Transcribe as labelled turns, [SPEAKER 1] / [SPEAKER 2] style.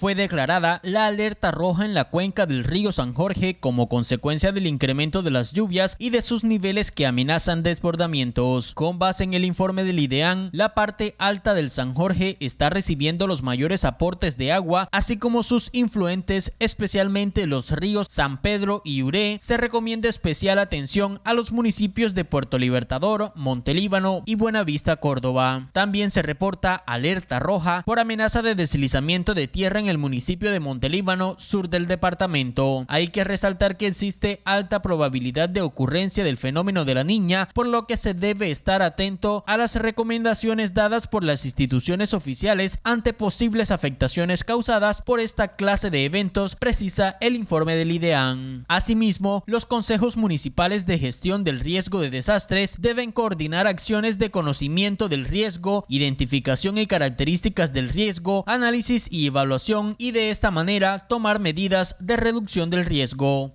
[SPEAKER 1] fue declarada la alerta roja en la cuenca del río San Jorge como consecuencia del incremento de las lluvias y de sus niveles que amenazan desbordamientos. Con base en el informe del IDEAN, la parte alta del San Jorge está recibiendo los mayores aportes de agua, así como sus influentes, especialmente los ríos San Pedro y Uré. Se recomienda especial atención a los municipios de Puerto Libertador, Montelíbano y Buenavista, Córdoba. También se reporta alerta roja por amenaza de deslizamiento de tierra en el municipio de Montelíbano, sur del departamento. Hay que resaltar que existe alta probabilidad de ocurrencia del fenómeno de la niña, por lo que se debe estar atento a las recomendaciones dadas por las instituciones oficiales ante posibles afectaciones causadas por esta clase de eventos, precisa el informe del IDEAN. Asimismo, los consejos municipales de gestión del riesgo de desastres deben coordinar acciones de conocimiento del riesgo, identificación y características del riesgo, análisis y evaluación y de esta manera tomar medidas de reducción del riesgo.